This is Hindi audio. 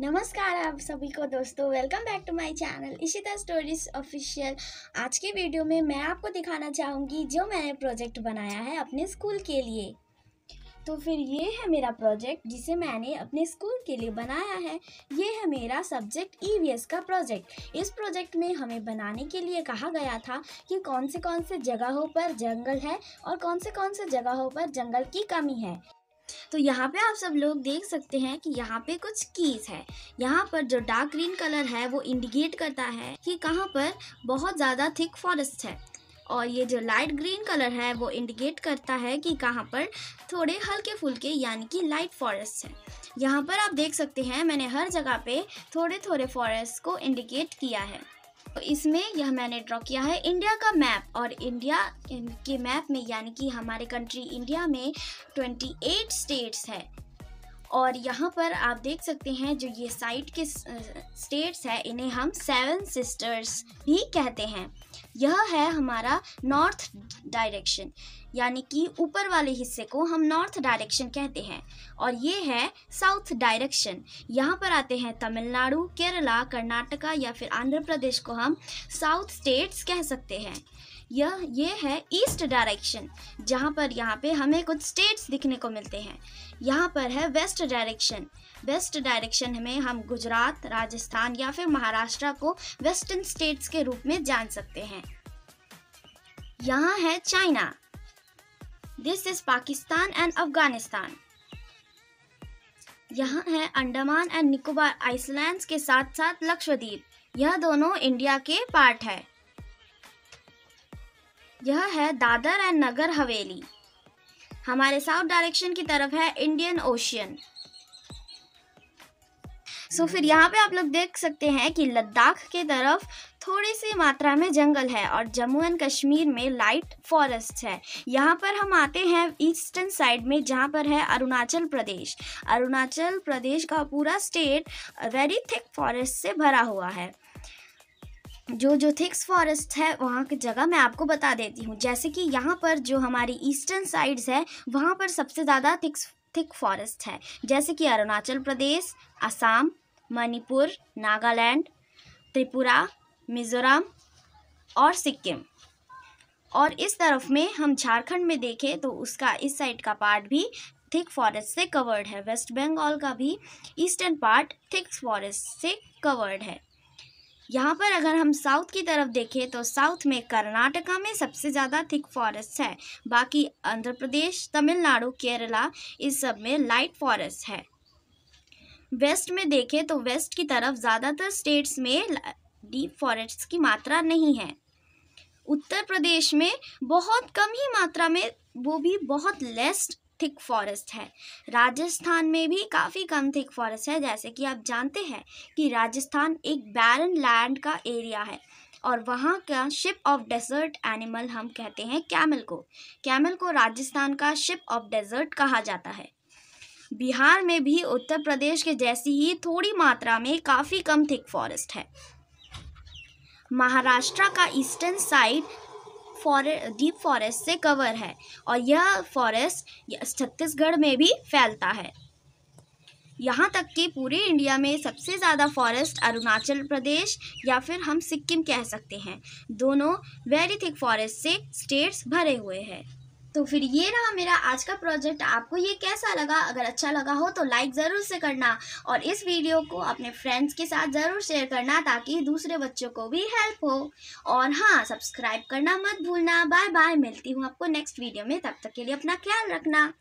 नमस्कार आप सभी को दोस्तों welcome back to my channel Ishita stories official आज के वीडियो में मैं आपको दिखाना चाहूँगी जो मैंने प्रोजेक्ट बनाया है अपने स्कूल के लिए तो फिर ये है मेरा प्रोजेक्ट जिसे मैंने अपने स्कूल के लिए बनाया है ये है मेरा सब्जेक्ट ईवीएस e का प्रोजेक्ट इस प्रोजेक्ट में हमें बनाने के लिए कहा गया था कि कौन से कौन से जगहों पर जंगल है और कौन से कौन से जगहों पर जंगल की कमी है तो यहाँ पे आप सब लोग देख सकते हैं कि यहाँ पे कुछ कीज है यहाँ पर जो डार्क ग्रीन कलर है वो इंडिकेट करता है कि कहाँ पर बहुत ज़्यादा थिक फॉरेस्ट है और ये जो लाइट ग्रीन कलर है वो इंडिकेट करता है कि कहाँ पर थोड़े हल्के फुल्के यानी कि लाइट फॉरेस्ट है यहाँ पर आप देख सकते हैं मैंने हर जगह पे थोड़े थोड़े फॉरेस्ट को इंडिकेट किया है तो इसमें यह मैंने ड्रॉ किया है इंडिया का मैप और इंडिया के मैप में यानी कि हमारे कंट्री इंडिया में 28 स्टेट्स है और यहाँ पर आप देख सकते हैं जो ये साइट के स्टेट्स है इन्हें हम सेवन सिस्टर्स भी कहते हैं यह है हमारा नॉर्थ डायरेक्शन यानी कि ऊपर वाले हिस्से को हम नॉर्थ डायरेक्शन कहते हैं और ये है साउथ डायरेक्शन यहाँ पर आते हैं तमिलनाडु केरला कर्नाटका या फिर आंध्र प्रदेश को हम साउथ स्टेट्स कह सकते हैं यह ये है ईस्ट डायरेक्शन जहाँ पर यहाँ पे हमें कुछ स्टेट्स दिखने को मिलते हैं यहाँ पर है वेस्ट डायरेक्शन वेस्ट डायरेक्शन में हम गुजरात राजस्थान या फिर महाराष्ट्र को वेस्टर्न स्टेट्स के रूप में जान सकते हैं यहाँ है China this is Pakistan and Afghanistan यहाँ है अंडमान एंड निकोबार आइसलैंड के साथ साथ लक्षद्वीप यह दोनों इंडिया के पार्ट है यह है दादर एंड नगर हवेली हमारे साउथ डायरेक्शन की तरफ है इंडियन ओशियन सो so, फिर यहाँ पे आप लोग देख सकते हैं कि लद्दाख के तरफ थोड़ी सी मात्रा में जंगल है और जम्मू एंड कश्मीर में लाइट फॉरेस्ट है यहाँ पर हम आते हैं ईस्टर्न साइड में जहाँ पर है अरुणाचल प्रदेश अरुणाचल प्रदेश का पूरा स्टेट वेरी थिक फॉरेस्ट से भरा हुआ है जो जो थिक्स फॉरेस्ट है वहाँ की जगह मैं आपको बता देती हूँ जैसे कि यहाँ पर जो हमारी ईस्टर्न साइड्स है वहाँ पर सबसे ज़्यादा थिक्स थिक फॉरेस्ट है जैसे कि अरुणाचल प्रदेश असम मणिपुर नागालैंड त्रिपुरा मिज़ोरम और सिक्किम और इस तरफ में हम झारखंड में देखें तो उसका इस साइड का पार्ट भी थिक फॉरेस्ट से कवर्ड है वेस्ट बंगाल का भी ईस्टर्न पार्ट थिक फॉरेस्ट से कवर्ड है यहाँ पर अगर हम साउथ की तरफ देखें तो साउथ में कर्नाटका में सबसे ज़्यादा थिक फॉरेस्ट है बाकी आंध्र प्रदेश तमिलनाडु केरला इस सब में लाइट फॉरेस्ट है वेस्ट में देखें तो वेस्ट की तरफ ज़्यादातर स्टेट्स में डीप फॉरेस्ट्स की मात्रा नहीं है उत्तर प्रदेश में बहुत कम ही मात्रा में वो भी बहुत लेस थिक फॉरेस्ट है राजस्थान में भी काफ़ी कम थिक फॉरेस्ट है जैसे कि आप जानते हैं कि राजस्थान एक बैरन लैंड का एरिया है और वहाँ का शिप ऑफ डेजर्ट एनिमल हम कहते हैं कैमल को कैमल को राजस्थान का शिप ऑफ डेजर्ट कहा जाता है बिहार में भी उत्तर प्रदेश के जैसी ही थोड़ी मात्रा में काफ़ी कम थिक फॉरेस्ट है महाराष्ट्र का ईस्टर्न साइड फॉरे डीप फॉरेस्ट से कवर है और यह फॉरेस्ट छत्तीसगढ़ में भी फैलता है यहाँ तक कि पूरे इंडिया में सबसे ज़्यादा फॉरेस्ट अरुणाचल प्रदेश या फिर हम सिक्किम कह सकते हैं दोनों वेरी थिक फॉरेस्ट से स्टेट्स भरे हुए हैं तो फिर ये रहा मेरा आज का प्रोजेक्ट आपको ये कैसा लगा अगर अच्छा लगा हो तो लाइक ज़रूर से करना और इस वीडियो को अपने फ्रेंड्स के साथ ज़रूर शेयर करना ताकि दूसरे बच्चों को भी हेल्प हो और हाँ सब्सक्राइब करना मत भूलना बाय बाय मिलती हूँ आपको नेक्स्ट वीडियो में तब तक के लिए अपना ख्याल रखना